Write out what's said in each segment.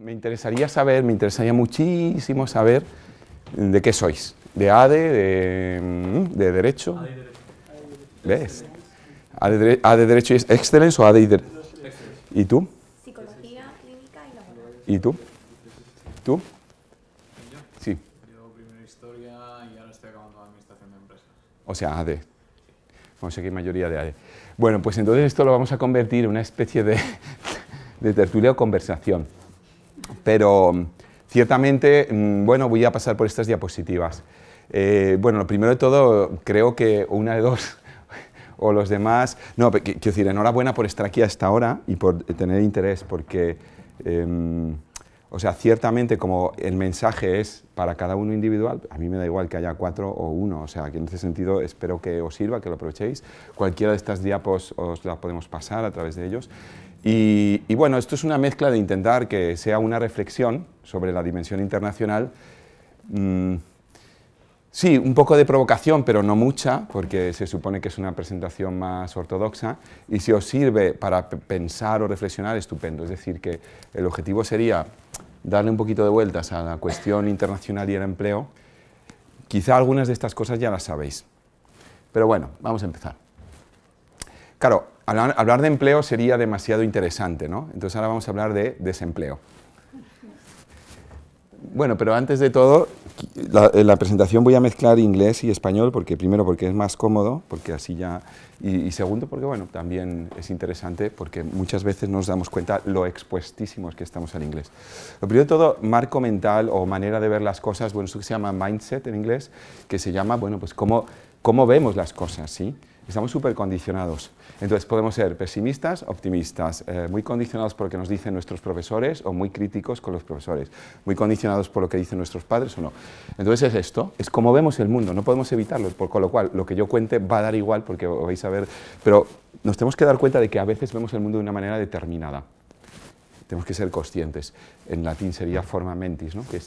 Me interesaría saber, me interesaría muchísimo saber de qué sois. De ADE, de, mm, de Derecho. ¿Ves? ADE, Derecho es Excellence o ADE y Derecho. ¿Y tú? Psicología clínica y laboral. ¿Y tú? ¿Tú? Yo? Sí. Yo primero historia y ahora estoy acabando administración de empresas. O sea, ADE. Vamos mayoría de ADE. Bueno, pues entonces esto lo vamos a convertir en una especie de, de tertulia o conversación. Pero mm, ciertamente, mm, bueno, voy a pasar por estas diapositivas. Eh, bueno, lo primero de todo, creo que una de dos o los demás... No, quiero decir, enhorabuena por estar aquí a esta hora y por eh, tener interés, porque, em, o sea, ciertamente como el mensaje es para cada uno individual, a mí me da igual que haya cuatro o uno, o sea, que en ese sentido espero que os sirva, que lo aprovechéis. Cualquiera de estas diapos os la podemos pasar a través de ellos. Y, bueno, esto es una mezcla de intentar que sea una reflexión sobre la dimensión internacional. Mm, sí, un poco de provocación, pero no mucha, porque se supone que es una presentación más ortodoxa. Y si os sirve para pensar o reflexionar, estupendo. Es decir, que el objetivo sería darle un poquito de vueltas a la cuestión internacional y el empleo. Quizá algunas de estas cosas ya las sabéis. Pero bueno, vamos a empezar. Claro, hablar, de empleo sería demasiado interesante, ¿no? Entonces ahora vamos a hablar de desempleo. Bueno, pero antes de todo, en eh, la presentación voy a mezclar inglés y español, porque primero porque es más cómodo, porque así ya... Y, segundo porque, bueno, también es interesante porque muchas veces nos damos cuenta lo expuestísimos que estamos al inglés. Lo primero de todo, marco mental o manera de ver las cosas, bueno, eso se llama mindset en inglés, que se llama, bueno, pues cómo, vemos las cosas, ¿sí? sí Estamos súper condicionados. Entonces podemos ser pesimistas, optimistas, eh, muy condicionados por lo que nos dicen nuestros profesores o muy críticos con los profesores, muy condicionados por lo que dicen nuestros padres o no. Entonces es esto, es como vemos el mundo, no podemos evitarlo, por, con lo cual lo que yo cuente va a dar igual porque vais a ver, pero nos tenemos que dar cuenta de que a veces vemos el mundo de una manera determinada tenemos que ser conscientes. En latín sería forma mentis, ¿no? que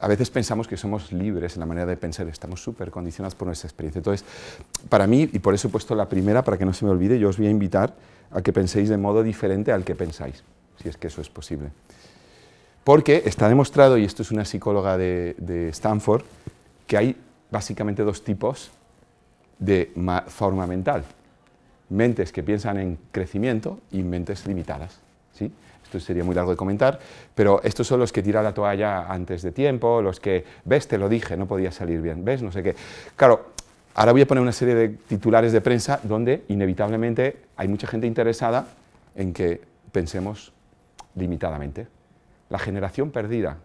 a veces pensamos que somos libres en la manera de pensar, estamos súper condicionados por nuestra experiencia. Entonces, para mí, y por eso he puesto la primera, para que no se me olvide, yo os voy a invitar a que penséis de modo diferente al que pensáis, si es que eso es posible. Porque está demostrado, y esto es una psicóloga de, de Stanford, que hay básicamente dos tipos de forma mental. Mentes que piensan en crecimiento y mentes limitadas. ¿sí? sería muy largo de comentar, pero estos son los que tiran la toalla antes de tiempo, los que, ves, te lo dije, no podía salir bien, ves, no sé qué. Claro, ahora voy a poner una serie de titulares de prensa donde inevitablemente hay mucha gente interesada en que pensemos limitadamente. La generación perdida,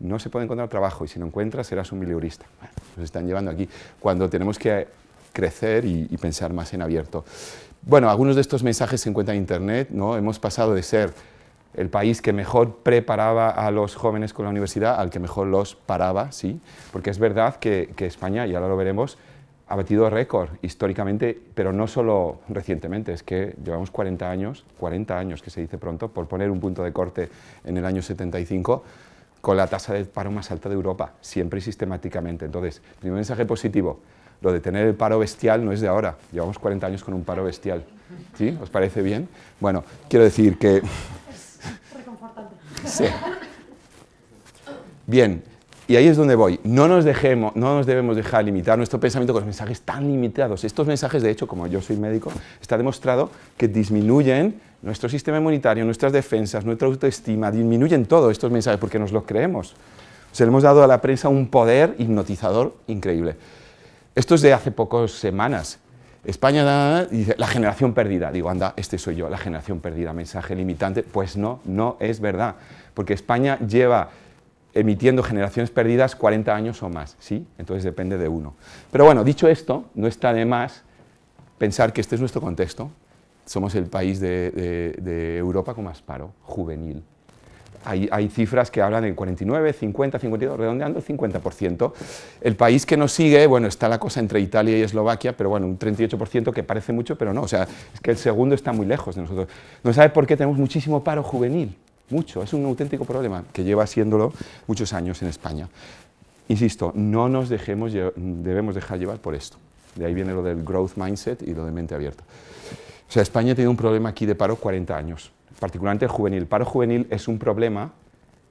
no se puede encontrar trabajo y si no encuentras serás un miliurista. Bueno, nos están llevando aquí cuando tenemos que crecer y, y, pensar más en abierto. Bueno, algunos de estos mensajes se encuentran en Internet, ¿no? Hemos pasado de ser el país que mejor preparaba a los jóvenes con la universidad, al que mejor los paraba, sí, porque es verdad que, España, y ahora lo veremos, ha batido récord históricamente, pero no solo recientemente, es que llevamos 40 años, 40 años que se dice pronto, por poner un punto de corte en el año 75, con la tasa de paro más alta de Europa, siempre y sistemáticamente. Entonces, primer mensaje positivo, lo de tener el paro bestial no es de ahora, llevamos 40 años con un paro bestial. ¿Sí? ¿Os parece bien? Bueno, quiero decir que Sí. Bien, y ahí es donde voy. No nos, dejemos, no nos debemos dejar limitar nuestro pensamiento con los mensajes tan limitados. Estos mensajes, de hecho, como yo soy médico, está demostrado que disminuyen nuestro sistema inmunitario, nuestras defensas, nuestra autoestima, disminuyen todos estos mensajes porque nos los creemos. Se le hemos dado a la prensa un poder hipnotizador increíble. Esto es de hace pocas semanas. España, da, la generación perdida. Digo, anda, este soy yo, la generación perdida, mensaje limitante. Pues no, no es verdad, porque España lleva emitiendo generaciones perdidas 40 años o más, ¿sí? Entonces depende de uno. Pero bueno, dicho esto, no está de más pensar que este es nuestro contexto. Somos el país de, de Europa con más paro juvenil. Hay, cifras que hablan en 49, 50, 52, redondeando el 50%. El país que nos sigue, bueno, está la cosa entre Italia y Eslovaquia, pero bueno, un 38% que parece mucho, pero no. O sea, es que el segundo está muy lejos de nosotros. No sabe por qué tenemos muchísimo paro juvenil. Mucho, es un auténtico problema que lleva siéndolo muchos años en España. Insisto, no nos dejemos, debemos dejar llevar por esto. De ahí viene lo del growth mindset y lo de mente abierta. O sea, España tiene un problema aquí de paro 40 años particularmente el juvenil. El paro juvenil es un problema,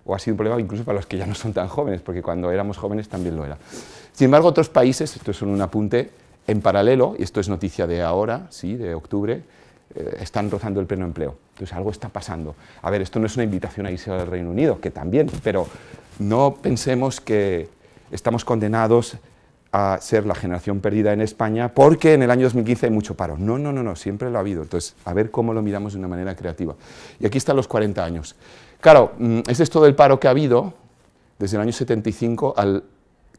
o ha sido un problema incluso para los que ya no son tan jóvenes, porque cuando éramos jóvenes también lo era. Sin embargo, otros países, esto es un apunte, en paralelo, y esto es noticia de ahora, sí, de octubre, eh, están rozando el pleno empleo. Entonces algo está pasando. A ver, esto no es una invitación a irse al Reino Unido, que también, pero no pensemos que estamos condenados a ser la generación perdida en España porque en el año 2015 hay mucho paro. No, no, no, no, siempre lo ha habido. Entonces, a ver cómo lo miramos de una manera creativa. Y aquí están los 40 años. Claro, ese mm, es todo el paro que ha habido desde el año 75 al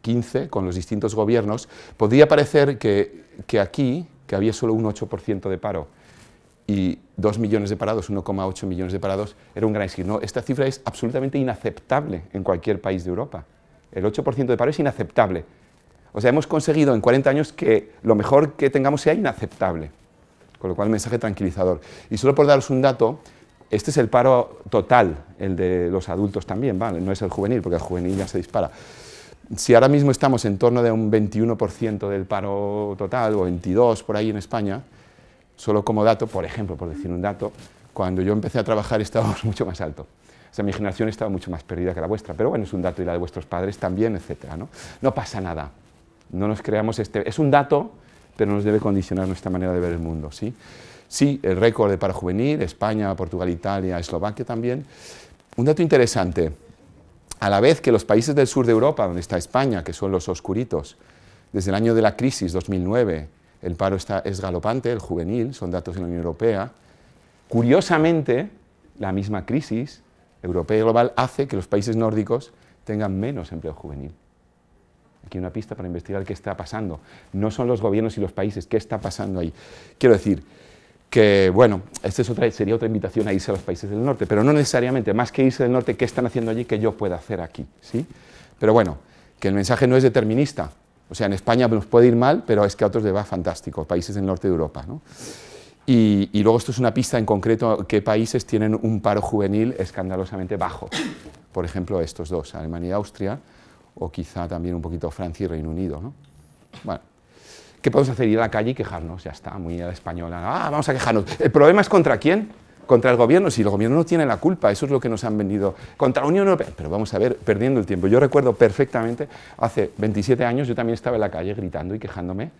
15 con los distintos gobiernos. Podría parecer que, que aquí, que había solo un 8% de paro y 2 millones de parados, 1,8 millones de parados, era un gran éxito. No, esta cifra es absolutamente inaceptable en cualquier país de Europa. El 8% de paro es inaceptable o sea, hemos conseguido en 40 años que lo mejor que tengamos sea inaceptable. Con lo cual, mensaje tranquilizador. Y solo por daros un dato, este es el paro total, el de los adultos también, ¿vale? no es el juvenil, porque el juvenil ya se dispara. Si ahora mismo estamos en torno de un 21% del paro total, o 22% por ahí en España, solo como dato, por ejemplo, por decir un dato, cuando yo empecé a trabajar estábamos mucho más alto. O sea, mi generación estaba mucho más perdida que la vuestra, pero bueno, es un dato y la de vuestros padres también, etc. No, no pasa nada. No nos creamos este... Es un dato, pero nos debe condicionar nuestra manera de ver el mundo, ¿sí? Sí, el récord de paro juvenil, España, Portugal, Italia, Eslovaquia también. Un dato interesante, a la vez que los países del sur de Europa, donde está España, que son los oscuritos, desde el año de la crisis 2009, el paro es galopante, el juvenil, son datos de la Unión Europea, curiosamente, la misma crisis europea y global hace que los países nórdicos tengan menos empleo juvenil. Aquí una pista para investigar qué está pasando. No son los gobiernos y los países, qué está pasando ahí. Quiero decir que, bueno, esta sería otra invitación a irse a los países del norte, pero no necesariamente, más que irse del norte, qué están haciendo allí que yo pueda hacer aquí. ¿sí? Pero bueno, que el mensaje no es determinista. O sea, en España nos puede ir mal, pero es que a otros les va fantástico, países del norte de Europa. Y, y, luego esto es una pista en concreto, qué países tienen un paro juvenil escandalosamente bajo. Por ejemplo, estos dos, Alemania y Austria, o quizá también un poquito Francia y Reino Unido. ¿no? Bueno, ¿qué podemos hacer? Ir a la calle y quejarnos, ya está, muy a la española. Ah, vamos a quejarnos. ¿El problema es contra quién? Contra el gobierno, si el gobierno no tiene la culpa, eso es lo que nos han vendido. Contra la Unión Europea, pero vamos a ver, perdiendo el tiempo. Yo recuerdo perfectamente, hace 27 años yo también estaba en la calle gritando y quejándome,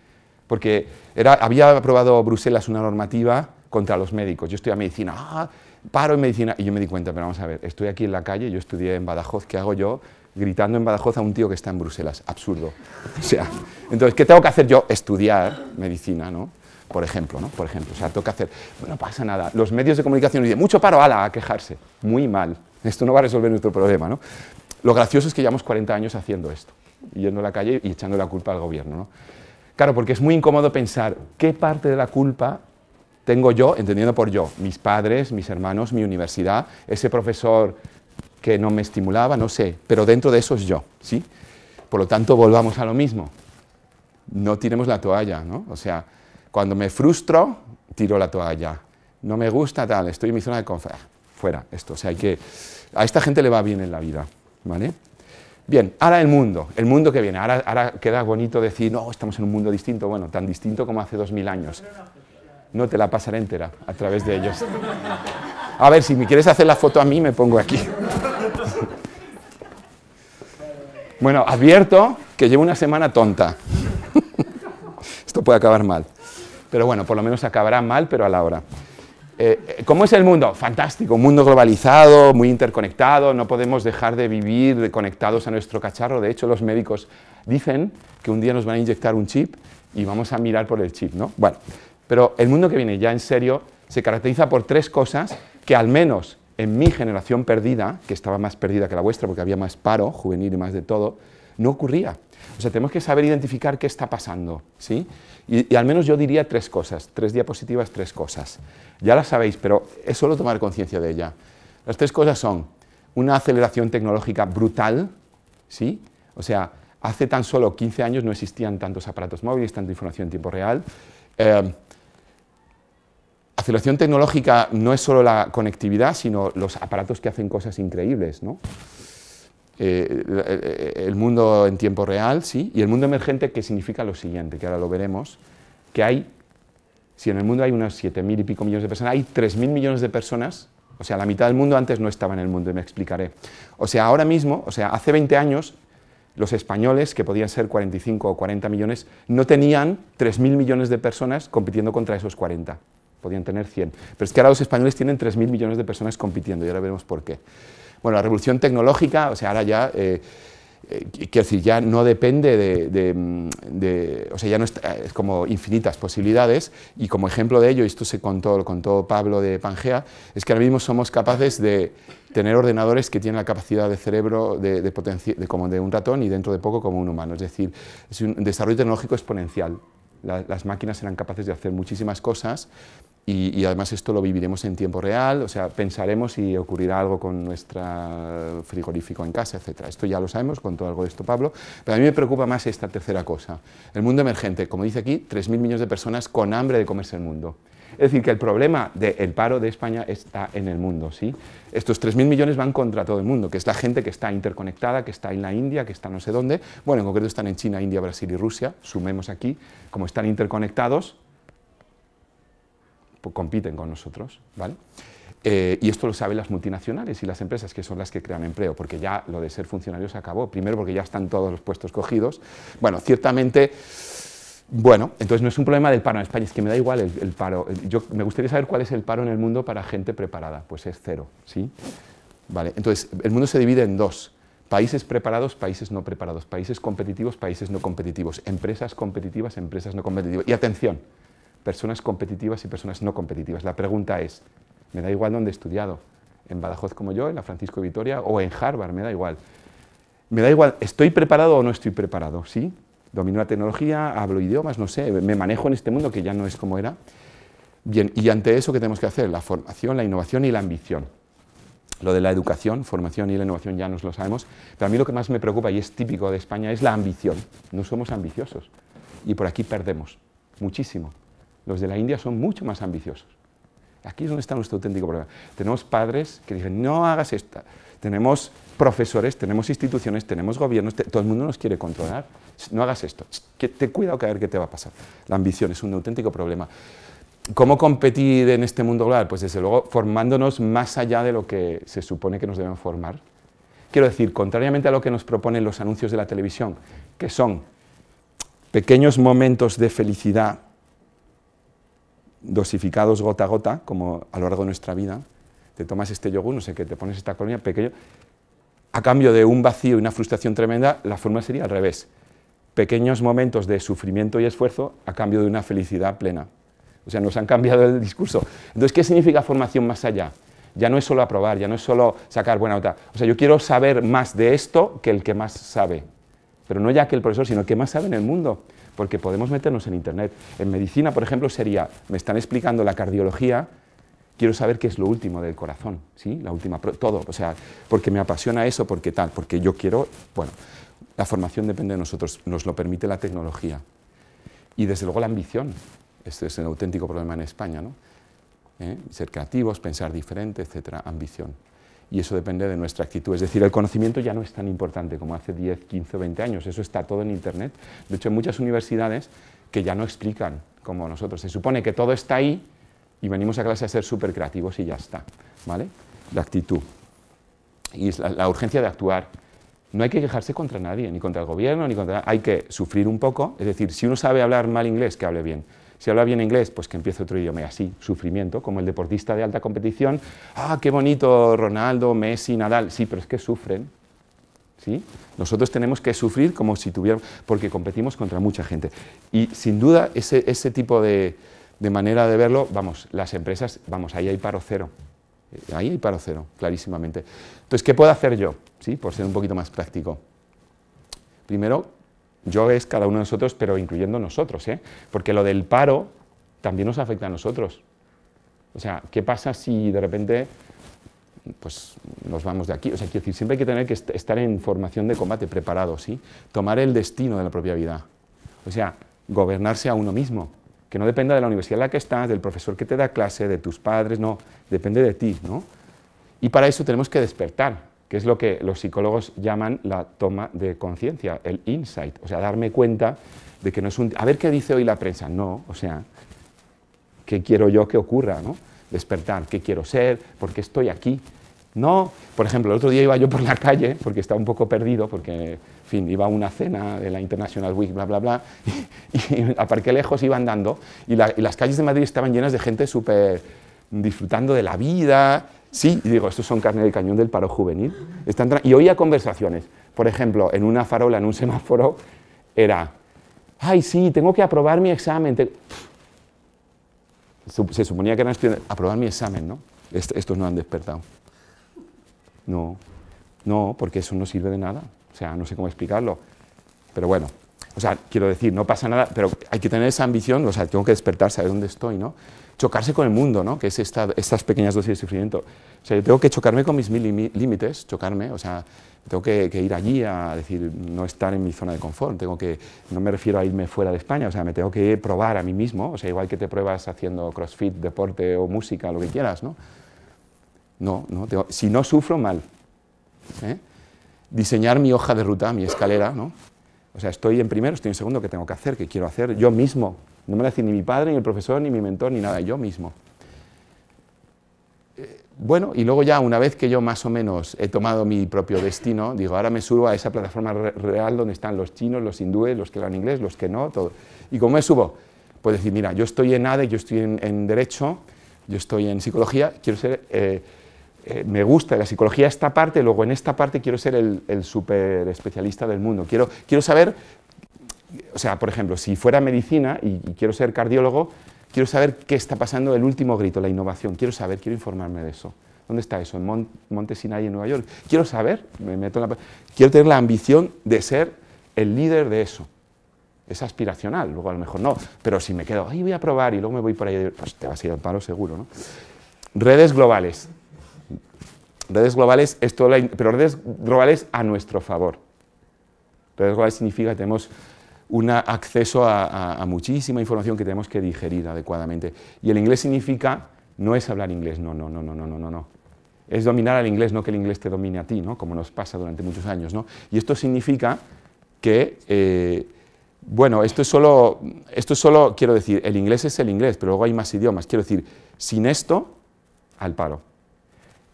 porque era, había aprobado Bruselas una normativa contra los médicos. Yo estoy a medicina, ah, paro en medicina, y yo me di cuenta, pero vamos a ver, estoy aquí en la calle, yo estudié en Badajoz, ¿qué hago yo? gritando en Badajoz a un tío que está en Bruselas. Absurdo. O sea, entonces, ¿qué tengo que hacer yo? Estudiar medicina, ¿no? Por ejemplo, ¿no? Por ejemplo, o sea, tengo que hacer... Bueno, pasa nada. Los medios de comunicación dicen, mucho paro, ala, a quejarse. Muy mal. Esto no va a resolver nuestro problema, ¿no? Lo gracioso es que llevamos 40 años haciendo esto, yendo a la calle y echando la culpa al gobierno, ¿no? Claro, porque es muy incómodo pensar qué parte de la culpa tengo yo, entendiendo por yo, mis padres, mis hermanos, mi universidad, ese profesor que no me estimulaba, no sé, pero dentro de eso es yo, ¿sí? Por lo tanto, volvamos a lo mismo. No tiremos la toalla, ¿no? O sea, cuando me frustro, tiro la toalla. No me gusta tal, estoy en mi zona de confort. Fuera, esto. O sea, hay que... A esta gente le va bien en la vida, ¿vale? Bien, ahora el mundo, el mundo que viene. Ahora, ahora queda bonito decir, no, estamos en un mundo distinto. Bueno, tan distinto como hace dos mil años. No te la pasaré entera a través de ellos. A ver, si me quieres hacer la foto a mí, me pongo aquí. Bueno, advierto que llevo una semana tonta. Esto puede acabar mal. Pero bueno, por lo menos acabará mal, pero a la hora. Eh, eh, ¿Cómo es el mundo? Fantástico, un mundo globalizado, muy interconectado, no podemos dejar de vivir conectados a nuestro cacharro. De hecho, los médicos dicen que un día nos van a inyectar un chip y vamos a mirar por el chip, ¿no? Bueno, pero el mundo que viene ya en serio se caracteriza por tres cosas que al menos en mi generación perdida, que estaba más perdida que la vuestra porque había más paro juvenil y más de todo, no ocurría. O sea, tenemos que saber identificar qué está pasando, ¿sí? Y, al menos yo diría tres cosas, tres diapositivas, tres cosas. Ya las sabéis, pero es solo tomar conciencia de ella. Las tres cosas son una aceleración tecnológica brutal, ¿sí? O sea, hace tan solo 15 años no existían tantos aparatos móviles, tanta información en tiempo real. Eh, la aceleración tecnológica no es solo la conectividad, sino los aparatos que hacen cosas increíbles, ¿no? Eh, eh, el mundo en tiempo real, sí, y el mundo emergente que significa lo siguiente, que ahora lo veremos, que hay, si en el mundo hay unos 7.000 y pico millones de personas, hay 3.000 millones de personas, o sea, la mitad del mundo antes no estaba en el mundo, y me explicaré. O sea, ahora mismo, o sea, hace 20 años, los españoles, que podían ser 45 o 40 millones, no tenían 3.000 millones de personas compitiendo contra esos 40 podían tener 100. Pero es que ahora los españoles tienen 3.000 millones de personas compitiendo y ahora veremos por qué. Bueno, la revolución tecnológica, o sea, ahora ya... Eh, eh, quiero decir, ya no depende de, mm, o sea, ya no es, como infinitas posibilidades y como ejemplo de ello, y esto se contó, lo contó Pablo de Pangea, es que ahora mismo somos capaces de tener ordenadores que tienen la capacidad de cerebro de, como de un ratón y dentro de poco como un humano, es decir, es un desarrollo tecnológico exponencial. las máquinas serán capaces de hacer muchísimas cosas y, además esto lo viviremos en tiempo real, o sea, pensaremos si ocurrirá algo con nuestro frigorífico en casa, etc. Esto ya lo sabemos, contó algo de esto Pablo, pero a mí me preocupa más esta tercera cosa. El mundo emergente, como dice aquí, 3.000 millones de personas con hambre de comerse el mundo. Es decir, que el problema del paro de España está en el mundo. ¿sí? Estos 3.000 millones van contra todo el mundo, que es la gente que está interconectada, que está en la India, que está no sé dónde. Bueno, en concreto están en China, India, Brasil y Rusia. Sumemos aquí, como están interconectados, pues, compiten con nosotros. ¿vale? Eh, y esto lo saben las multinacionales y las empresas, que son las que crean empleo, porque ya lo de ser funcionarios se acabó. Primero, porque ya están todos los puestos cogidos. Bueno, ciertamente, bueno, entonces no es un problema del paro en España, es que me da igual el, el paro. Yo, me gustaría saber cuál es el paro en el mundo para gente preparada. Pues es cero, ¿sí? Vale, entonces, el mundo se divide en dos. Países preparados, países no preparados, países competitivos, países no competitivos, empresas competitivas, empresas no competitivas. Y atención, personas competitivas y personas no competitivas. La pregunta es, me da igual dónde he estudiado, en Badajoz como yo, en la Francisco de Vitoria o en Harvard, me da igual. Me da igual, ¿estoy preparado o no estoy preparado? ¿Sí? Domino la tecnología, hablo idiomas, no sé, me manejo en este mundo que ya no es como era. Bien, y ante eso, ¿qué tenemos que hacer? La formación, la innovación y la ambición. Lo de la educación, formación y la innovación ya nos lo sabemos, pero a mí lo que más me preocupa y es típico de España es la ambición. No somos ambiciosos y por aquí perdemos muchísimo. Los de la India son mucho más ambiciosos. Aquí es donde está nuestro auténtico problema. Tenemos padres que dicen, no hagas esto... Tenemos profesores, tenemos instituciones, tenemos gobiernos, todo el mundo nos quiere controlar. No hagas esto. Que te cuidado que a ver qué te va a pasar. La ambición es un auténtico problema. ¿Cómo competir en este mundo global? Pues desde luego formándonos más allá de lo que se supone que nos deben formar. Quiero decir, contrariamente a lo que nos proponen los anuncios de la televisión, que son pequeños momentos de felicidad dosificados gota a gota, como a lo largo de nuestra vida, te tomas este yogur, no sé qué, te pones esta colonia pequeño, a cambio de un vacío y una frustración tremenda, la forma sería al revés. Pequeños momentos de sufrimiento y esfuerzo a cambio de una felicidad plena. O sea, nos han cambiado el discurso. Entonces, ¿qué significa formación más allá? Ya no es solo aprobar, ya no es solo sacar buena nota. O sea, yo quiero saber más de esto que el que más sabe. Pero no ya que el profesor, sino que más sabe en el mundo porque podemos meternos en Internet. En medicina, por ejemplo, sería, me están explicando la cardiología, quiero saber qué es lo último del corazón, ¿sí? La última, todo, o sea, porque me apasiona eso, porque tal, porque yo quiero, bueno, la formación depende de nosotros, nos lo permite la tecnología. Y desde luego la ambición, este es el auténtico problema en España, ¿no? ¿Eh? Ser creativos, pensar diferente, etcétera, ambición y eso depende de nuestra actitud. Es decir, el conocimiento ya no es tan importante como hace 10, 15 o 20 años, eso está todo en Internet. De hecho, hay muchas universidades que ya no explican como nosotros. Se supone que todo está ahí y venimos a clase a ser súper creativos y ya está. ¿vale? La actitud y la, la urgencia de actuar. No hay que quejarse contra nadie, ni contra el gobierno, ni contra... Hay que sufrir un poco, es decir, si uno sabe hablar mal inglés, que hable bien si habla bien inglés, pues que empiece otro idioma así, sufrimiento, como el deportista de alta competición. Ah, qué bonito Ronaldo, Messi, Nadal. Sí, pero es que sufren. ¿Sí? Nosotros tenemos que sufrir como si tuviéramos, porque competimos contra mucha gente. Y sin duda, ese, tipo de, manera de verlo, vamos, las empresas, vamos, ahí hay paro cero. Eh, ahí hay paro cero, clarísimamente. Entonces, ¿qué puedo hacer yo? ¿Sí? Por ser un poquito más práctico. Primero, yo es cada uno de nosotros, pero incluyendo nosotros, ¿eh? porque lo del paro también nos afecta a nosotros. O sea, ¿qué pasa si de repente pues, nos vamos de aquí. O sea, siempre hay que tener que estar en formación de combate, preparado, ¿sí? Tomar el destino de la propia vida. O sea, gobernarse a uno mismo. Que no dependa de la universidad en la que estás, del profesor que te da clase, de tus padres, no. Depende de ti, Y para eso tenemos que despertar que es lo que los psicólogos llaman la toma de conciencia, el insight, o sea, darme cuenta de que no es un... A ver qué dice hoy la prensa, no, o sea, ¿qué quiero yo que ocurra? ¿no? Despertar, ¿qué quiero ser? ¿Por qué estoy aquí? No, por ejemplo, el otro día iba yo por la calle, porque estaba un poco perdido, porque, en fin, iba a una cena de la International Week, bla, bla, bla, y, a qué lejos, iba andando, y las calles de Madrid estaban llenas de gente súper disfrutando de la vida. Sí, digo, estos son carne de cañón del paro juvenil. Están y oía conversaciones. Por ejemplo, en una farola, en un semáforo, era, ay, sí, tengo que aprobar mi examen. se suponía que eran estudiantes. Aprobar mi examen, ¿no? estos no han despertado. No, no, porque eso no sirve de nada. O sea, no sé cómo explicarlo. Pero bueno, o sea, quiero decir, no pasa nada, pero hay que tener esa ambición, o sea, tengo que despertar, saber dónde estoy, ¿no? chocarse con el mundo, ¿no? que es estas pequeñas dosis de sufrimiento. O sea, yo tengo que chocarme con mis límites, chocarme, o sea, tengo que, ir allí a decir, no estar en mi zona de confort, tengo que, no me refiero a irme fuera de España, o sea, me tengo que probar a mí mismo, o sea, igual que te pruebas haciendo crossfit, deporte o música, lo que quieras, ¿no? No, no, si no sufro, mal. ¿eh? Diseñar mi hoja de ruta, mi escalera, ¿no? O sea, estoy en primero, estoy en segundo, ¿qué tengo que hacer? ¿Qué quiero hacer? Yo mismo, no me lo decía ni mi padre, ni el profesor, ni mi mentor, ni nada, yo mismo. Eh, bueno, y luego ya una vez que yo más o menos he tomado mi propio destino, digo, ahora me subo a esa plataforma real donde están los chinos, los hindúes, los que hablan inglés, los que no, todo. ¿Y cómo me subo? Pues decir, mira, yo estoy en ADE, yo estoy en, Derecho, yo estoy en Psicología, quiero ser... Eh, eh, me gusta la psicología esta parte, luego en esta parte quiero ser el, el super especialista del mundo. Quiero, quiero saber o sea, por ejemplo, si fuera medicina y, quiero ser cardiólogo, quiero saber qué está pasando el último grito, la innovación, quiero saber, quiero informarme de eso. ¿Dónde está eso? ¿En Montesina y en Nueva York? Quiero saber, me meto en la... Quiero tener la ambición de ser el líder de eso. Es aspiracional, luego a lo mejor no, pero si me quedo, ahí voy a probar y luego me voy por ahí, pues te vas a ir al palo seguro, ¿no? Redes globales. Redes globales, esto, pero redes globales a nuestro favor. Redes globales significa que tenemos un acceso a, muchísima información que tenemos que digerir adecuadamente. Y el inglés significa no es hablar inglés, no, no, no, no, no, no, no. no Es dominar al inglés, no que el inglés te domine a ti, Como nos pasa durante muchos años, Y esto significa que, eh, bueno, esto es solo, esto es solo, quiero decir, el inglés es el inglés, pero luego hay más idiomas. Quiero decir, sin esto, al paro.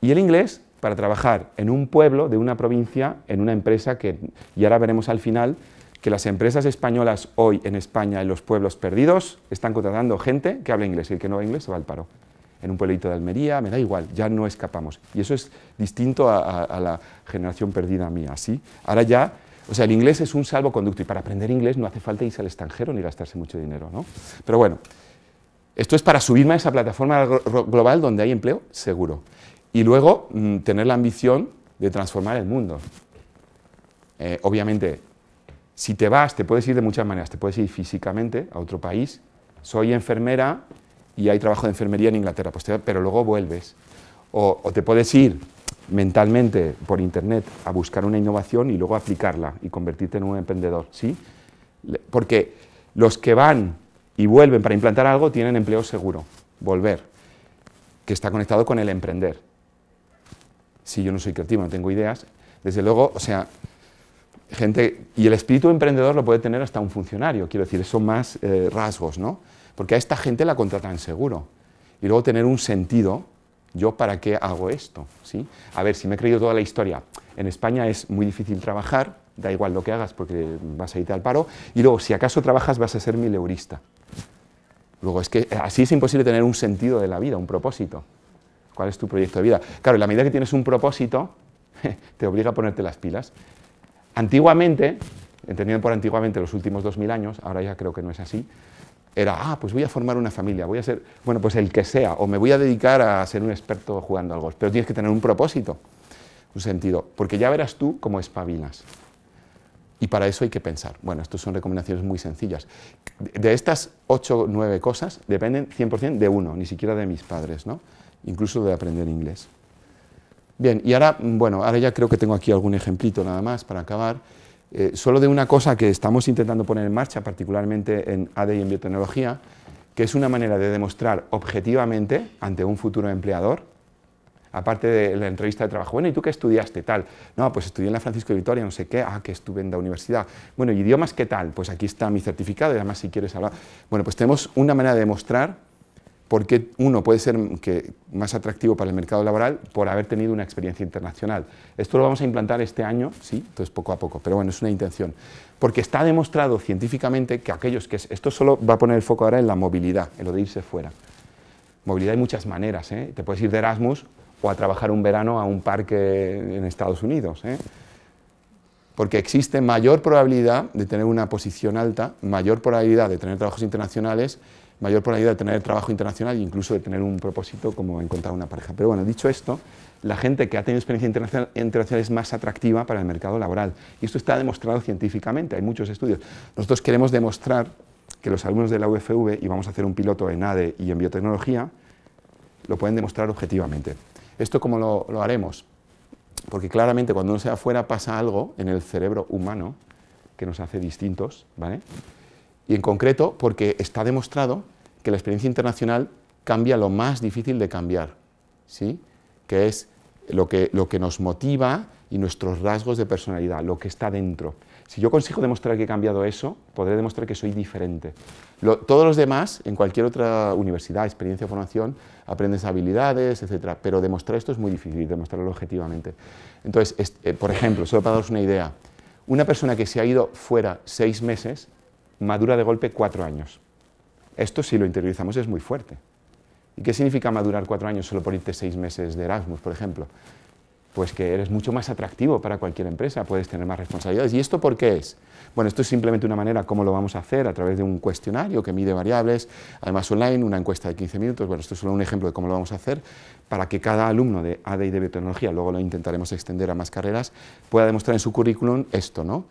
Y el inglés para trabajar en un pueblo de una provincia, en una empresa que, y ahora veremos al final, que las empresas españolas hoy en España, en los pueblos perdidos, están contratando gente que habla inglés y el que no habla inglés se va al paro. En un pueblito de Almería, me da igual, ya no escapamos. Y eso es distinto a, la generación perdida mía, ¿sí? Ahora ya, o sea, el inglés es un salvoconducto y para aprender inglés no hace falta irse al extranjero ni gastarse mucho dinero, ¿no? Pero bueno, esto es para subirme a esa plataforma global donde hay empleo seguro. Y luego mm, tener la ambición de transformar el mundo. Eh, obviamente, si te vas, te puedes ir de muchas maneras. Te puedes ir físicamente a otro país. Soy enfermera y hay trabajo de enfermería en Inglaterra, pues pero luego vuelves. O, o, te puedes ir mentalmente por Internet a buscar una innovación y luego aplicarla y convertirte en un emprendedor. ¿sí? Porque los que van y vuelven para implantar algo tienen empleo seguro, volver, que está conectado con el emprender. Si yo no soy creativo, no tengo ideas, desde luego, o sea, gente, y el espíritu emprendedor lo puede tener hasta un funcionario, quiero decir, son más eh, rasgos, ¿no? Porque a esta gente la contratan seguro. Y luego tener un sentido, ¿yo para qué hago esto? ¿Sí? A ver, si me he creído toda la historia, en España es muy difícil trabajar, da igual lo que hagas porque vas a irte al paro, y luego si acaso trabajas vas a ser mileurista. Luego es que eh, así es imposible tener un sentido de la vida, un propósito. ¿Cuál es tu proyecto de vida? Claro, en la medida que tienes un propósito, te obliga a ponerte las pilas. Antiguamente, entendiendo por antiguamente los últimos 2000 años, ahora ya creo que no es así, era, ah, pues voy a formar una familia, voy a ser, bueno, pues el que sea, o me voy a dedicar a ser un experto jugando al golf, pero tienes que tener un propósito, un sentido, porque ya verás tú cómo espabilas. Y para eso hay que pensar. Bueno, estas son recomendaciones muy sencillas. De estas 8 o 9 cosas dependen 100% de uno, ni siquiera de mis padres, ¿no? incluso de aprender inglés. Bien, y ahora, bueno, ahora ya creo que tengo aquí algún ejemplito nada más para acabar. Eh, solo de una cosa que estamos intentando poner en marcha, particularmente en AD y en biotecnología, que es una manera de demostrar objetivamente ante un futuro empleador, aparte de la entrevista de trabajo, bueno, ¿y tú qué estudiaste? Tal. No, pues estudié en la Francisco de Vitoria, no sé qué, ah, que estuve en la universidad. Bueno, ¿y idiomas qué tal? Pues aquí está mi certificado y además si quieres hablar. Bueno, pues tenemos una manera de demostrar porque uno puede ser más atractivo para el mercado laboral por haber tenido una experiencia internacional. Esto lo vamos a implantar este año, sí, entonces poco a poco, pero bueno, es una intención. Porque está demostrado científicamente que aquellos que... Esto solo va a poner el foco ahora en la movilidad, en lo de irse fuera. Movilidad hay muchas maneras, ¿eh? Te puedes ir de Erasmus o a trabajar un verano a un parque en Estados Unidos, ¿eh? porque existe mayor probabilidad de tener una posición alta, mayor probabilidad de tener trabajos internacionales mayor probabilidad de tener trabajo internacional e incluso de tener un propósito como encontrar una pareja. Pero bueno, dicho esto, la gente que ha tenido experiencia internacional, es más atractiva para el mercado laboral. Y esto está demostrado científicamente, hay muchos estudios. Nosotros queremos demostrar que los alumnos de la UFV, y vamos a hacer un piloto en ADE y en biotecnología, lo pueden demostrar objetivamente. ¿Esto cómo lo, haremos? Porque claramente cuando uno se afuera pasa algo en el cerebro humano que nos hace distintos, ¿vale? Y en concreto porque está demostrado que la experiencia internacional cambia lo más difícil de cambiar, ¿sí? que es lo que, lo que nos motiva y nuestros rasgos de personalidad, lo que está dentro. Si yo consigo demostrar que he cambiado eso, podré demostrar que soy diferente. todos los demás, en cualquier otra universidad, experiencia, o formación, aprendes habilidades, etc. Pero demostrar esto es muy difícil, demostrarlo objetivamente. Entonces, eh, por ejemplo, solo para daros una idea, una persona que se ha ido fuera seis meses madura de golpe cuatro años. Esto si lo interiorizamos es muy fuerte. ¿Y qué significa madurar cuatro años solo por irte seis meses de Erasmus, por ejemplo? Pues que eres mucho más atractivo para cualquier empresa, puedes tener más responsabilidades. ¿Y esto por qué es? Bueno, esto es simplemente una manera cómo lo vamos a hacer a través de un cuestionario que mide variables, además online, una encuesta de 15 minutos. Bueno, esto es solo un ejemplo de cómo lo vamos a hacer para que cada alumno de AD y de biotecnología, luego lo intentaremos extender a más carreras, pueda demostrar en su currículum esto, ¿no?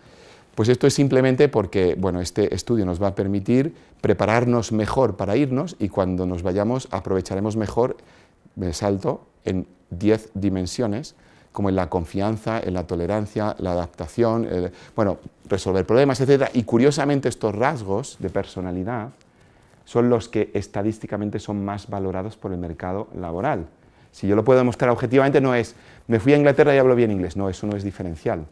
Pues esto es simplemente porque bueno, este estudio nos va a permitir prepararnos mejor para irnos y cuando nos vayamos aprovecharemos mejor me salto en 10 dimensiones, como en la confianza, en la tolerancia, la adaptación, bueno, resolver problemas, etc. Y curiosamente estos rasgos de personalidad son los que estadísticamente son más valorados por el mercado laboral. Si yo lo puedo demostrar objetivamente, no es, me fui a Inglaterra y hablo bien inglés, no, eso no es diferencial.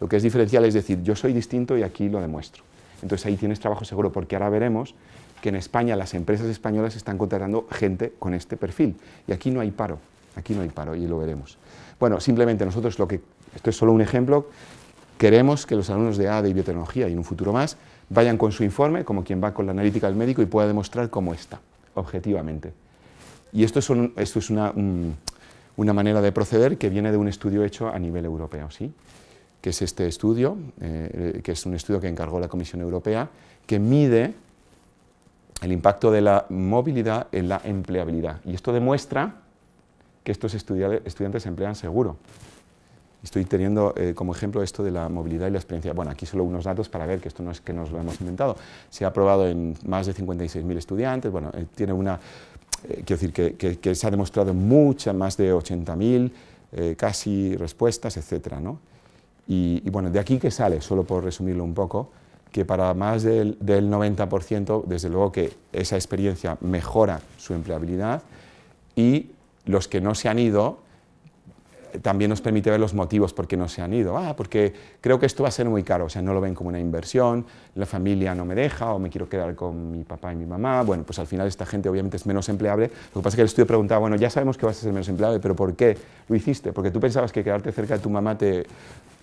Lo que es diferencial es decir, yo soy distinto y aquí lo demuestro. Entonces ahí tienes trabajo seguro, porque ahora veremos que en España las empresas españolas están contratando gente con este perfil. Y aquí no hay paro, aquí no hay paro y lo veremos. Bueno, simplemente nosotros lo que, esto es solo un ejemplo, queremos que los alumnos de ADE y biotecnología y en un futuro más vayan con su informe, como quien va con la analítica del médico y pueda demostrar cómo está, objetivamente. Y esto es, esto es una, una manera de proceder que viene de un estudio hecho a nivel europeo, ¿sí? es este estudio, eh, que es un estudio que encargó la Comisión Europea, que mide el impacto de la movilidad en la empleabilidad. Y esto demuestra que estos estudiantes emplean seguro. Estoy teniendo eh, como ejemplo esto de la movilidad y la experiencia. Bueno, aquí solo unos datos para ver que esto no es que nos lo hemos inventado. Se ha probado en más de 56.000 estudiantes. Bueno, eh, tiene una, quiero decir, que, se ha demostrado mucha, más de 80.000 casi respuestas, etcétera, ¿no? Y, bueno, de aquí que sale, solo por resumirlo un poco, que para más del, del 90%, desde luego que esa experiencia mejora su empleabilidad y los que no se han ido eh, también nos permite ver los motivos por qué no se han ido. Ah, porque creo que esto va a ser muy caro, o sea, no lo ven como una inversión, la familia no me deja o me quiero quedar con mi papá y mi mamá. Bueno, pues al final esta gente obviamente es menos empleable. Lo que pasa es que el estudio preguntaba, bueno, ya sabemos que vas a ser menos empleable, pero ¿por qué lo hiciste? Porque tú pensabas que quedarte cerca de tu mamá te,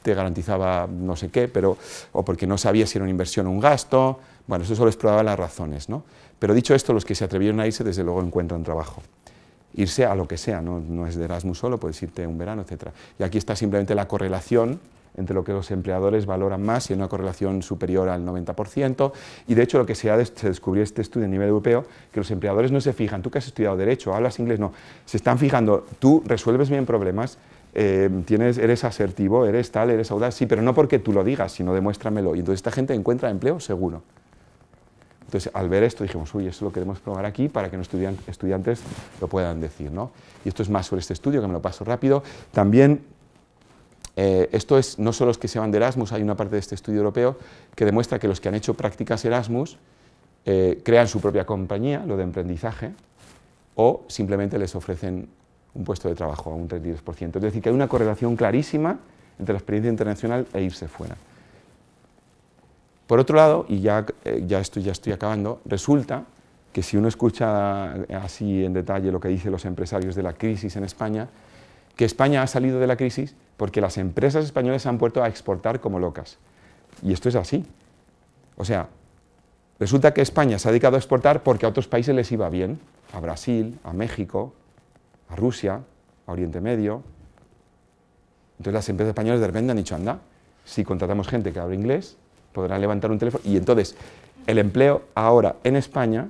te garantizaba no sé qué, pero, o porque no sabía si era una inversión o un gasto. Bueno, eso solo exploraba las razones. ¿no? Pero dicho esto, los que se atrevieron a irse, desde luego encuentran trabajo. Irse a lo que sea, no, no es de Erasmus solo, puedes irte un verano, etc. Y aquí está simplemente la correlación entre lo que los empleadores valoran más y una correlación superior al 90%. Y de hecho lo que se, ha, se descubrió este estudio a nivel europeo, que los empleadores no se fijan, tú que has estudiado derecho, hablas inglés, no, se están fijando, tú resuelves bien problemas, eh, tienes, eres asertivo, eres tal, eres audaz, sí, pero no porque tú lo digas, sino demuéstramelo. Y entonces esta gente encuentra empleo seguro. Entonces, al ver esto dijimos, uy, eso lo queremos probar aquí para que nuestros estudiantes lo puedan decir. ¿no? Y esto es más sobre este estudio, que me lo paso rápido. También eh, esto es no solo los que se van de Erasmus, hay una parte de este estudio europeo que demuestra que los que han hecho prácticas Erasmus eh, crean su propia compañía, lo de emprendizaje, o simplemente les ofrecen un puesto de trabajo a un 32%. Es decir, que hay una correlación clarísima entre la experiencia internacional e irse fuera. Por otro lado, y ya, eh, ya, estoy, ya estoy acabando, resulta que si uno escucha así en detalle lo que dicen los empresarios de la crisis en España, que España ha salido de la crisis porque las empresas españolas se han puesto a exportar como locas. Y esto es así. O sea, resulta que España se ha dedicado a exportar porque a otros países les iba bien, a Brasil, a México, Rusia, a Oriente Medio. Entonces las empresas españolas de repente han dicho, anda, si contratamos gente que habla inglés, podrán levantar un teléfono. Y entonces el empleo ahora en España,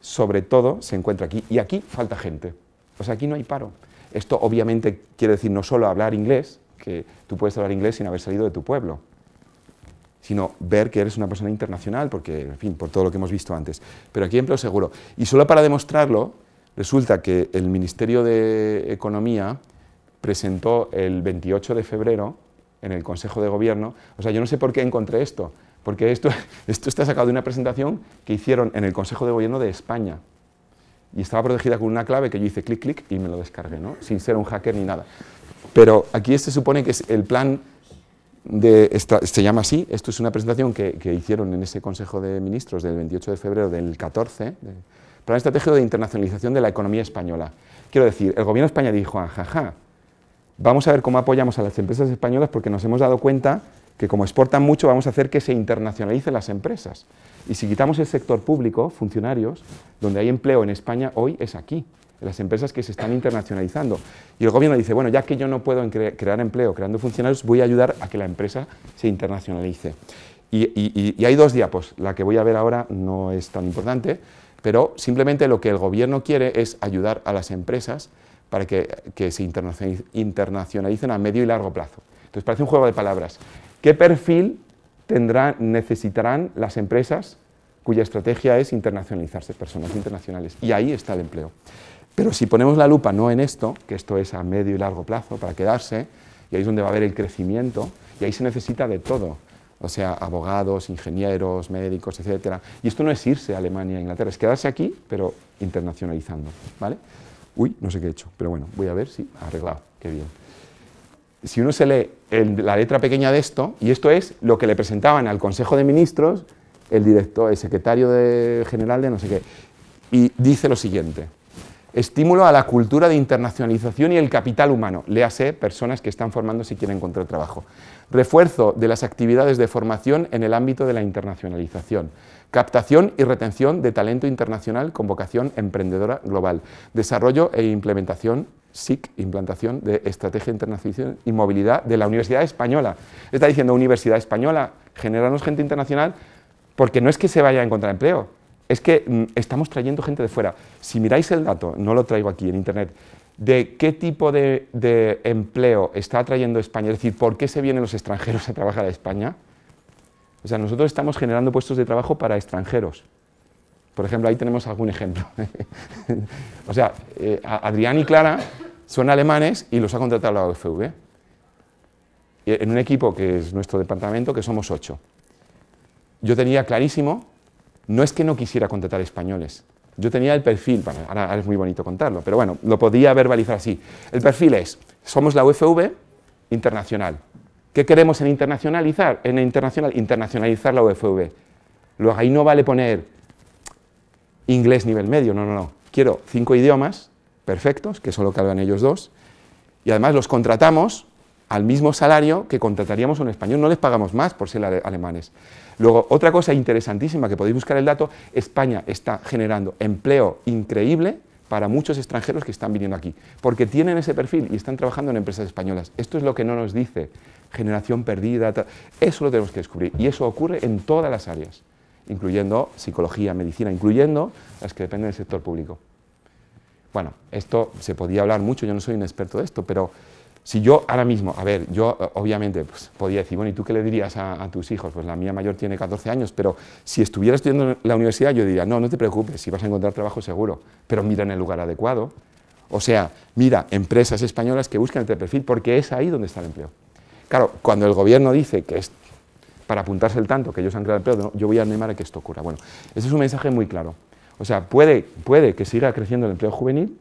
sobre todo, se encuentra aquí. Y aquí falta gente. O sea, aquí no hay paro. Esto obviamente quiere decir no solo hablar inglés, que tú puedes hablar inglés sin haber salido de tu pueblo, sino ver que eres una persona internacional, porque, en fin, por todo lo que hemos visto antes. Pero aquí empleo seguro. Y solo para demostrarlo, Resulta que el Ministerio de Economía presentó el 28 de febrero en el Consejo de Gobierno, o sea, yo no sé por qué encontré esto, porque esto, está sacado de una presentación que hicieron en el Consejo de Gobierno de España y estaba protegida con una clave que yo hice clic, clic y me lo descargué, ¿no? sin ser un hacker ni nada. Pero aquí se este supone que es el plan de, se llama así, esto es una presentación que, hicieron en ese Consejo de Ministros del 28 de febrero del 14, de, Plan estratégico de internacionalización de la economía española. Quiero decir, el gobierno de España dijo, jaja, ah, vamos a ver cómo apoyamos a las empresas españolas porque nos hemos dado cuenta que como exportan mucho vamos a hacer que se internacionalicen las empresas. Y si quitamos el sector público, funcionarios, donde hay empleo en España hoy es aquí, en las empresas que se están internacionalizando. Y el gobierno dice, bueno, ya que yo no puedo crear empleo creando funcionarios, voy a ayudar a que la empresa se internacionalice. Y, y hay dos diapos, la que voy a ver ahora no es tan importante, pero simplemente lo que el gobierno quiere es ayudar a las empresas para que, se internacionalicen a medio y largo plazo. Entonces parece un juego de palabras. ¿Qué perfil tendrán, necesitarán las empresas cuya estrategia es internacionalizarse, personas internacionales? Y ahí está el empleo. Pero si ponemos la lupa no en esto, que esto es a medio y largo plazo para quedarse, y ahí es donde va a haber el crecimiento, y ahí se necesita de todo o sea, abogados, ingenieros, médicos, etcétera. Y esto no es irse a Alemania, a e Inglaterra, es quedarse aquí, pero internacionalizando, ¿vale? Uy, no sé qué he hecho, pero bueno, voy a ver si sí, arreglado, qué bien. Si uno se lee la letra pequeña de esto, y esto es lo que le presentaban al Consejo de Ministros, el director, el secretario general de no sé qué, y dice lo siguiente estímulo a la cultura de internacionalización y el capital humano, léase personas que están formando si quieren encontrar trabajo. Refuerzo de las actividades de formación en el ámbito de la internacionalización. Captación y retención de talento internacional con vocación emprendedora global. Desarrollo e implementación SIC, implantación de estrategia internacional y movilidad de la Universidad Española. Está diciendo Universidad Española, generarnos gente internacional, porque no es que se vaya a encontrar empleo, es que mm, estamos trayendo gente de fuera. Si miráis el dato, no lo traigo aquí en Internet, de qué tipo de, empleo está trayendo España, es decir, por qué se vienen los extranjeros a trabajar a España, o sea, nosotros estamos generando puestos de trabajo para extranjeros. Por ejemplo, ahí tenemos algún ejemplo. o sea, eh, Adrián y Clara son alemanes y los ha contratado la OFV. En un equipo que es nuestro departamento, que somos ocho. Yo tenía clarísimo no es que no quisiera contratar españoles. Yo tenía el perfil, bueno, ahora, es muy bonito contarlo, pero bueno, lo podía verbalizar así. El perfil es, somos la UFV internacional. ¿Qué queremos en internacionalizar? En internacionalizar la UFV. Luego ahí no vale poner inglés nivel medio, no, no, no. Quiero cinco idiomas perfectos, que solo caben ellos dos, y además los contratamos al mismo salario que contrataríamos un español. No les pagamos más por ser alemanes. Luego, otra cosa interesantísima que podéis buscar el dato, España está generando empleo increíble para muchos extranjeros que están viniendo aquí, porque tienen ese perfil y están trabajando en empresas españolas. Esto es lo que no nos dice generación perdida, eso lo tenemos que descubrir y eso ocurre en todas las áreas, incluyendo psicología, medicina, incluyendo las que dependen del sector público. Bueno, esto se podía hablar mucho, yo no soy un experto de esto, pero si yo ahora mismo, a ver, yo eh, obviamente pues, podía decir, bueno, ¿y tú qué le dirías a, tus hijos? Pues la mía mayor tiene 14 años, pero si estuviera estudiando en la universidad yo diría, no, no te preocupes, si vas a encontrar trabajo seguro, pero mira en el lugar adecuado. O sea, mira, empresas españolas que buscan este perfil porque es ahí donde está el empleo. Claro, cuando el gobierno dice que es para apuntarse el tanto que ellos han creado empleo, yo voy a animar a que esto ocurra. Bueno, ese es un mensaje muy claro. O sea, puede, puede que siga creciendo el empleo juvenil,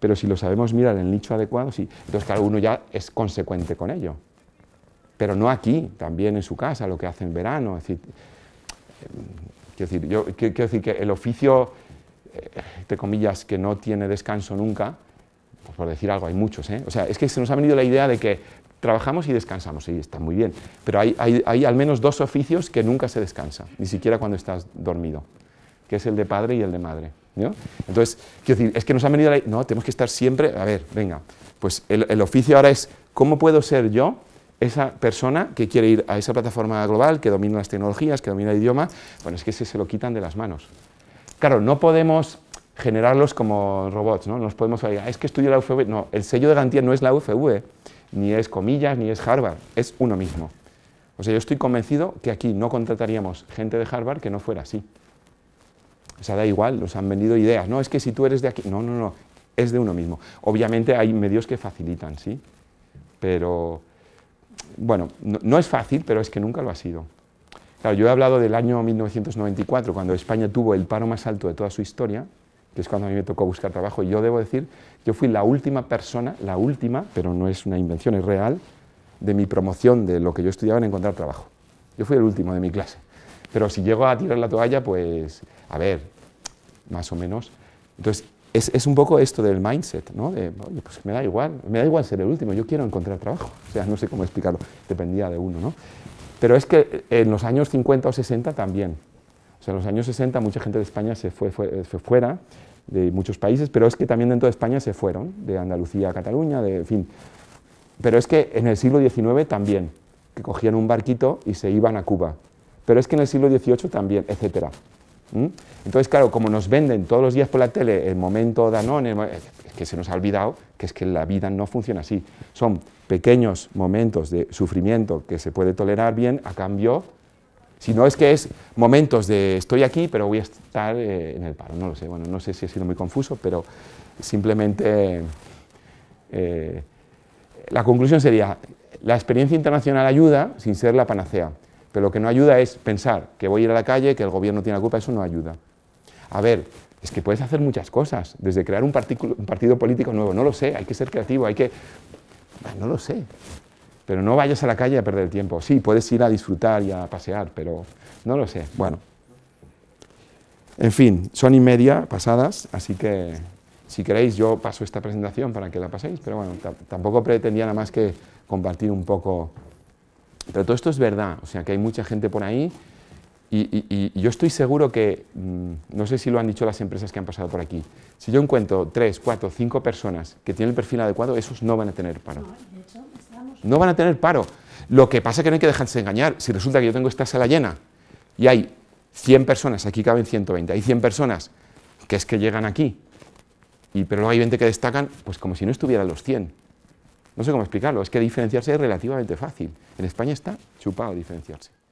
pero si lo sabemos mirar en el nicho adecuado, sí. Entonces, claro, uno ya es consecuente con ello. Pero no aquí, también en su casa, lo que hace en verano. Eh, quiero decir, que el oficio, eh, entre comillas, que no tiene descanso nunca, pues por decir algo, hay muchos. ¿eh? O sea, es que se nos ha venido la idea de que trabajamos y descansamos, y está muy bien, pero hay, hay, al menos dos oficios que nunca se descansa, ni siquiera cuando estás dormido que es el de padre y el de madre. ¿no? Entonces, quiero decir, es que nos han venido la... No, tenemos que estar siempre... A ver, venga, pues el, el oficio ahora es cómo puedo ser yo esa persona que quiere ir a esa plataforma global, que domina las tecnologías, que domina el idioma. Bueno, es que ese se lo quitan de las manos. Claro, no podemos generarlos como robots, ¿no? Nos podemos decir, ah, es que estudio la UFV. No, el sello de garantía no es la UFV, ni es comillas, ni es Harvard, es uno mismo. O sea, yo estoy convencido que aquí no contrataríamos gente de Harvard que no fuera así. O sea, da igual, nos han vendido ideas. No, es que si tú eres de aquí. No, no, no. Es de uno mismo. Obviamente hay medios que facilitan, ¿sí? Pero, bueno, no, es fácil, pero es que nunca lo ha sido. Claro, yo he hablado del año 1994, cuando España tuvo el paro más alto de toda su historia, que es cuando a mí me tocó buscar trabajo. Y yo debo decir, yo fui la última persona, la última, pero no es una invención, es real, de mi promoción de lo que yo estudiaba en encontrar trabajo. Yo fui el último de mi clase. Pero si llego a tirar la toalla, pues, a ver, más o menos. Entonces, es, un poco esto del mindset, ¿no? De, oye, pues me da igual, me da igual ser el último, yo quiero encontrar trabajo. O sea, no sé cómo explicarlo, dependía de uno, ¿no? Pero es que eh, en los años 50 o 60 también. O sea, en los años 60 mucha gente de España se eh, fue, fuera de muchos países, pero es que también dentro de España se fueron, de Andalucía a Cataluña, de, fin. Pero es que en el siglo XIX también, que cogían un barquito y se iban a Cuba pero es que en el siglo XVIII también, etc. ¿Mm? Entonces, claro, como nos venden todos los días por la tele el momento Danone, eh, es que se nos ha olvidado que es que la vida no funciona así. Son pequeños momentos de sufrimiento que se puede tolerar bien a cambio, si no es que es momentos de estoy aquí, pero voy a estar eh, en el paro. No lo sé, bueno, no sé si ha sido muy confuso, pero simplemente... Eh, la conclusión sería, la experiencia internacional ayuda sin ser la panacea. Pero lo que no ayuda es pensar que voy a ir a la calle, que el gobierno tiene la culpa, eso no ayuda. A ver, es que puedes hacer muchas cosas, desde crear un, partido político nuevo, no lo sé, hay que ser creativo, hay que... Ah, no lo sé, pero no vayas a la calle a perder el tiempo. Sí, puedes ir a disfrutar y a pasear, pero no lo sé. Bueno, en fin, son y media pasadas, así que si queréis yo paso esta presentación para que la paséis, pero bueno, tampoco pretendía nada más que compartir un poco pero todo esto es verdad, o sea que hay mucha gente por ahí y, yo estoy seguro que, mm, no sé si lo han dicho las empresas que han pasado por aquí, si yo encuentro tres, cuatro, cinco personas que tienen el perfil adecuado, esos no van a tener paro. No van a tener paro. Lo que pasa es que no hay que dejarse engañar. Si resulta que yo tengo esta sala llena y hay 100 personas, aquí caben 120, hay 100 personas que es que llegan aquí, y, pero luego hay 20 que destacan, pues como si no estuvieran los 100 no sé cómo explicarlo, es que diferenciarse es relativamente fácil. En España está chupado diferenciarse.